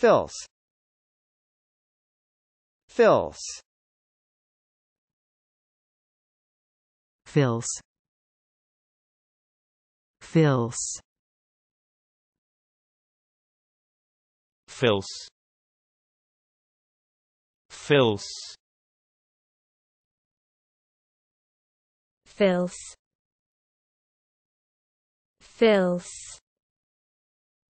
Phils. Phils. Phils. Phils. Phils. Phils. Phils. Phils.